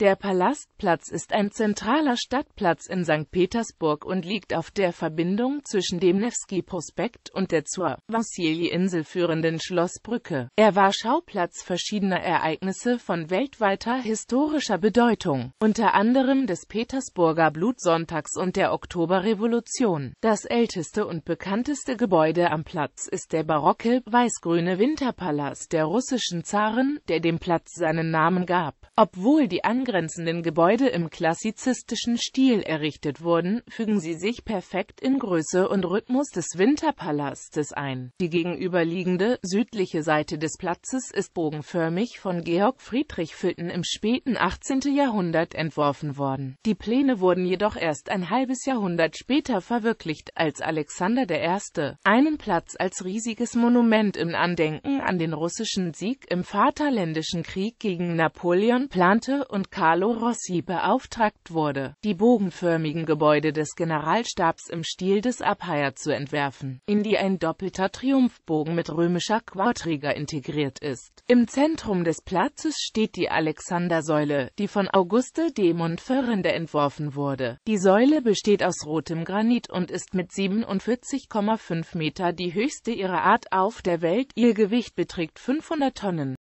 Der Palastplatz ist ein zentraler Stadtplatz in St. Petersburg und liegt auf der Verbindung zwischen dem Nevsky prospekt und der zur Wassili-Insel führenden Schlossbrücke. Er war Schauplatz verschiedener Ereignisse von weltweiter historischer Bedeutung, unter anderem des Petersburger Blutsonntags und der Oktoberrevolution. Das älteste und bekannteste Gebäude am Platz ist der barocke, weiß-grüne Winterpalast der russischen Zaren, der dem Platz seinen Namen gab. Obwohl die Angaben angrenzenden Gebäude im klassizistischen Stil errichtet wurden, fügen sie sich perfekt in Größe und Rhythmus des Winterpalastes ein. Die gegenüberliegende, südliche Seite des Platzes ist bogenförmig von Georg Friedrich Fütten im späten 18. Jahrhundert entworfen worden. Die Pläne wurden jedoch erst ein halbes Jahrhundert später verwirklicht, als Alexander I. einen Platz als riesiges Monument im Andenken an den russischen Sieg im Vaterländischen Krieg gegen Napoleon plante und Carlo Rossi beauftragt wurde, die bogenförmigen Gebäude des Generalstabs im Stil des Abheier zu entwerfen, in die ein doppelter Triumphbogen mit römischer Quadriga integriert ist. Im Zentrum des Platzes steht die Alexandersäule, die von Auguste de Montferrande entworfen wurde. Die Säule besteht aus rotem Granit und ist mit 47,5 Meter die höchste ihrer Art auf der Welt, ihr Gewicht beträgt 500 Tonnen.